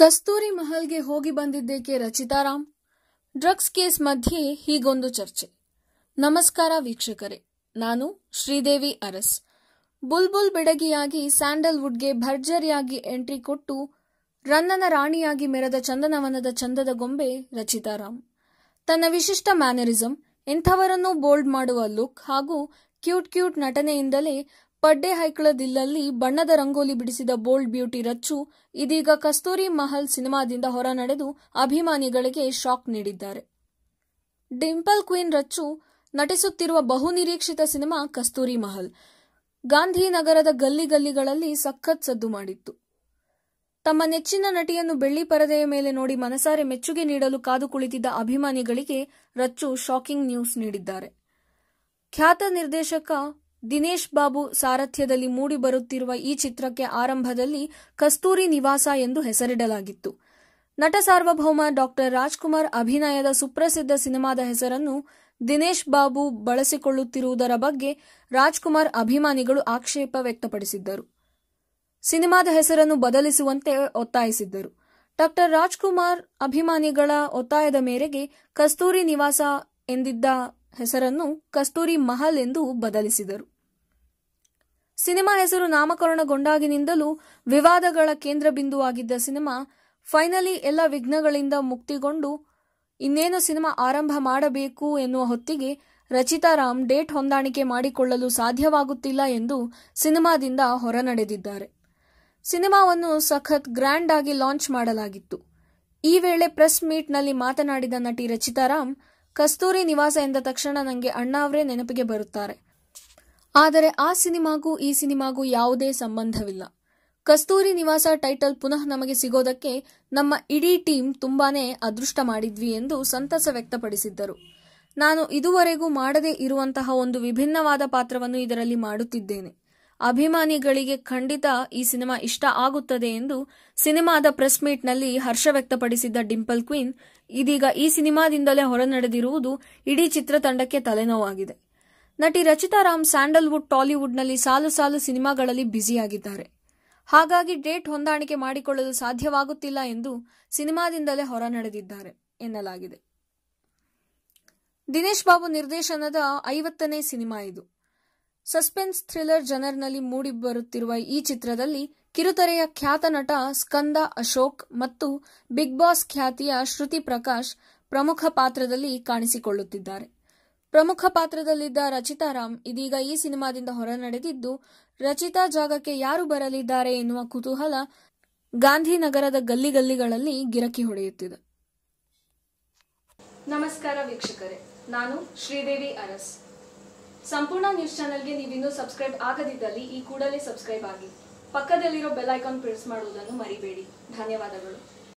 ಕಸ್ತೂರಿ ಮಹಲ್ಗೆ ಹೋಗಿ ಬಂದಿದ್ದೇಕೆ Rachita Ram drugs case ಮಧ್ಯೆ ಹೀಗೊಂದು ಚರ್ಚೆ ನಮಸ್ಕಾರ ವೀಕ್ಷಕರೇ ನಾನು ಶ್ರೀದೇವಿ ಅರಸ್ ಬುಲ್ಬುಲ್ ಬೆಡಗಿಯಾಗಿ ಸ್ಯಾಂಡಲ್ವುಡ್ಗೆ ಭರ್ಜರಿಯಾಗಿ ಎಂಟ್ರಿ ಕೊಟ್ಟು ರನ್ನನ ರಾಣಿಯಾಗಿ ಮೆರೆದ ಚಂದನವನದ ಚಂದದ ಗೊಂಬೆ ರಚಿತಾರಾಮ್ ತನ್ನ ವಿಶಿಷ್ಟ ಮ್ಯಾನರಿಸಂ ಎಂಥವರನ್ನೂ ಬೋಲ್ಡ್ ಮಾಡುವ ಲುಕ್ ಹಾಗೂ ಕ್ಯೂಟ್ ಕ್ಯೂಟ್ ನಟನೆಯಿಂದಲೇ ಪಡ್ಡೆ ಹೈಕಳದಿಲ್ಲಲ್ಲಿ ಬಣ್ಣದ ರಂಗೋಲಿ ಬಿಡಿಸಿದ ಬೋಲ್ಡ್ ಬ್ಯೂಟಿ ರಚ್ಚು ಇದೀಗ ಕಸ್ತೂರಿ ಮಹಲ್ ಸಿನಿಮಾದಿಂದ ಹೊರ ನಡೆದು ಅಭಿಮಾನಿಗಳಿಗೆ ಶಾಕ್ ನೀಡಿದ್ದಾರೆ ಡಿಂಪಲ್ ಕ್ವೀನ್ ರಚ್ಚು ನಟಿಸುತ್ತಿರುವ ಬಹುನಿರೀಕ್ಷಿತ ಸಿನಿಮಾ ಕಸ್ತೂರಿ ಮಹಲ್ ಗಾಂಧಿನಗರದ ಗಲ್ಲಿ ಗಲ್ಲಿಗಳಲ್ಲಿ ಸಖತ್ ಸದ್ದು ಮಾಡಿತ್ತು ತಮ್ಮ ನೆಚ್ಚಿನ ನಟಿಯನ್ನು ಬೆಳ್ಳಿ ಪರದೆಯ ಮೇಲೆ ನೋಡಿ ಮನಸಾರೆ ಮೆಚ್ಚುಗೆ ನೀಡಲು ಕಾದು ಕುಳಿತಿದ್ದ ಅಭಿಮಾನಿಗಳಿಗೆ ರಚ್ಚು ಶಾಕಿಂಗ್ ನ್ಯೂಸ್ ನೀಡಿದ್ದಾರೆ ಖ್ಯಾತ ನಿರ್ದೇಶಕ ದಿನೇಶ್ ಬಾಬು ಸಾರಥ್ಯದಲ್ಲಿ ಮೂಡಿಬರುತ್ತಿರುವ ಈ ಚಿತ್ರಕ್ಕೆ ಆರಂಭದಲ್ಲಿ ಕಸ್ತೂರಿ ನಿವಾಸ ಎಂದು ಹೆಸರಿಡಲಾಗಿತ್ತು ನಟ ಸಾರ್ವಭೌಮ ಡಾಕ್ಟರ್ ರಾಜ್ಕುಮಾರ್ ಅಭಿನಯದ ಸುಪ್ರಸಿದ್ಧ ಸಿನಿಮಾದ ಹೆಸರನ್ನು ದಿನೇಶ್ ಬಾಬು ಬಳಸಿಕೊಳ್ಳುತ್ತಿರುವುದರ ಬಗ್ಗೆ ರಾಜ್ಕುಮಾರ್ ಅಭಿಮಾನಿಗಳು ಆಕ್ಷೇಪ ವ್ಯಕ್ತಪಡಿಸಿದ್ದರು ಸಿನಿಮಾದ ಹೆಸರನ್ನು ಬದಲಿಸುವಂತೆ ಒತ್ತಾಯಿಸಿದ್ದರು ಡಾಕ್ಟರ್ ರಾಜ್ಕುಮಾರ್ ಅಭಿಮಾನಿಗಳ ಒತ್ತಾಯದ ಮೇರೆಗೆ ಕಸ್ತೂರಿ ನಿವಾಸ ಎಂದಿದ್ದ ಹೆಸರನ್ನು ಕಸ್ತೂರಿ ಮಹಲ್ ಎಂದು ಬದಲಿಸಿದರು ಸಿನಿಮಾ ಹೆಸರು ನಾಮಕರಣಗೊಂಡಾಗಿನಿಂದಲೂ ವಿವಾದಗಳ ಕೇಂದ್ರ ಬಿಂದುವಾಗಿದ್ದ ಸಿನಿಮಾ ಫೈನಲಿ ಎಲ್ಲ ವಿಘ್ನಗಳಿಂದ ಮುಕ್ತಿಗೊಂಡು ಇನ್ನೇನು ಸಿನಿಮಾ ಆರಂಭ ಮಾಡಬೇಕು ಎನ್ನುವ ಹೊತ್ತಿಗೆ ರಚಿತಾರಾಮ್ ಡೇಟ್ ಹೊಂದಾಣಿಕೆ ಮಾಡಿಕೊಳ್ಳಲು ಸಾಧ್ಯವಾಗುತ್ತಿಲ್ಲ ಎಂದು ಸಿನಿಮಾದಿಂದ ಹೊರನಡೆದಿದ್ದಾರೆ ಸಿನಿಮಾವನ್ನು ಸಖತ್ ಗ್ರ್ಯಾಂಡ್ ಆಗಿ ಲಾಂಚ್ ಮಾಡಲಾಗಿತ್ತು ಈ ವೇಳೆ ಪ್ರೆಸ್ ಮೀಟ್ನಲ್ಲಿ ಮಾತನಾಡಿದ ನಟಿ ರಚಿತಾರಾಮ್ ಕಸ್ತೂರಿ ನಿವಾಸ ಎಂದ ತಕ್ಷಣ ನನಗೆ ಅಣ್ಣ ಅವರೇ ನೆನಪಿಗೆ ಬರುತ್ತಾರೆ ಆದರೆ ಆ ಸಿನಿಮಾಗೂ ಈ ಸಿನಿಮಾಗೂ ಯಾವುದೇ ಸಂಬಂಧವಿಲ್ಲ ಕಸ್ತೂರಿ ನಿವಾಸ ಟೈಟಲ್ ಪುನಃ ನಮಗೆ ಸಿಗೋದಕ್ಕೆ ನಮ್ಮ ಇಡೀ ಟೀಮ್ ತುಂಬಾನೇ ಅದೃಷ್ಟ ಮಾಡಿದ್ವಿ ಎಂದು ಸಂತಸ ವ್ಯಕ್ತಪಡಿಸಿದ್ದರು ನಾನು ಇದುವರೆಗೂ ಮಾಡದೇ ಇರುವಂತಹ ಒಂದು ವಿಭಿನ್ನವಾದ ಪಾತ್ರವನ್ನು ಇದರಲ್ಲಿ ಮಾಡುತ್ತಿದ್ದೇನೆ ಅಭಿಮಾನಿಗಳಿಗೆ ಖಂಡಿತ ಈ ಸಿನಿಮಾ ಇಷ್ಟ ಆಗುತ್ತದೆ ಎಂದು ಸಿನಿಮಾದ ಪ್ರೆಸ್ ಮೀಟ್ನಲ್ಲಿ ಹರ್ಷ ವ್ಯಕ್ತಪಡಿಸಿದ್ದ ಡಿಂಪಲ್ ಕ್ವೀನ್ ಇದೀಗ ಈ ಸಿನಿಮಾದಿಂದಲೇ ಹೊರನಡೆದಿರುವುದು ಇಡೀ ಚಿತ್ರತಂಡಕ್ಕೆ ತಲೆನೋವಾಗಿದೆ ನಟಿ ರಚಿತಾ ರಾಮ್ ಸ್ಯಾಂಡಲ್ವುಡ್ ಟಾಲಿವುಡ್ನಲ್ಲಿ ಸಾಲು ಸಾಲು ಸಿನಿಮಾಗಳಲ್ಲಿ ಬ್ಯುಸಿಯಾಗಿದ್ದಾರೆ ಹಾಗಾಗಿ ಡೇಟ್ ಹೊಂದಾಣಿಕೆ ಮಾಡಿಕೊಳ್ಳಲು ಸಾಧ್ಯವಾಗುತ್ತಿಲ್ಲ ಎಂದು ಸಿನಿಮಾದಿಂದಲೇ ಹೊರ ನಡೆದಿದ್ದಾರೆ ಎನ್ನಲಾಗಿದೆ ದಿನೇಶ್ ಬಾಬು ನಿರ್ದೇಶನದ ಐವತ್ತನೇ ಸಿನಿಮಾ ಇದು ಸಸ್ಪೆನ್ಸ್ ಥ್ರಿಲ್ಲರ್ ಜನರ್ನಲ್ಲಿ ಮೂಡಿಬರುತ್ತಿರುವ ಈ ಚಿತ್ರದಲ್ಲಿ ಕಿರುತೆರೆಯ ಖ್ಯಾತ ನಟ ಸ್ಕಂದ ಅಶೋಕ್ ಮತ್ತು ಬಿಗ್ ಬಾಸ್ ಖ್ಯಾತಿಯ ಶ್ರುತಿ ಪ್ರಕಾಶ್ ಪ್ರಮುಖ ಪಾತ್ರದಲ್ಲಿ ಕಾಣಿಸಿಕೊಳ್ಳುತ್ತಿದ್ದಾರೆ ಪ್ರಮುಖ ಪಾತ್ರದಲ್ಲಿದ್ದ ರಚಿತಾ ರಾಮ್ ಇದೀಗ ಈ ಸಿನಿಮಾದಿಂದ ಹೊರನಡೆದಿದ್ದು ರಚಿತಾ ಜಾಗಕ್ಕೆ ಯಾರು ಬರಲಿದ್ದಾರೆ ಎನ್ನುವ ಕುತೂಹಲ ಗಾಂಧಿನಗರದ ಗಲ್ಲಿಗಳಲ್ಲಿ ಗಿರಕಿ ಹೊಡೆಯುತ್ತಿದೆ ನಮಸ್ಕಾರ ವೀಕ್ಷಕರೇ ನಾನು ಶ್ರೀದೇವಿ ಅರಸ್ ಸಂಪೂರ್ಣ ನ್ಯೂಸ್ ಚಾನೆಲ್ಗೆ ನೀವಿನ್ನೂ ಸಬ್ಸ್ಕ್ರೈಬ್ ಆಗದಿದ್ದಲ್ಲಿ ಈ ಕೂಡಲೇ ಸಬ್ಸ್ಕ್ರೈಬ್ ಆಗಿ ಪಕ್ಕದಲ್ಲಿರೋ ಬೆಲ್ ಐಕಾನ್ ಪ್ರೆಸ್ ಮಾಡುವುದನ್ನು ಮರಿಬೇಡಿ ಧನ್ಯವಾದಗಳು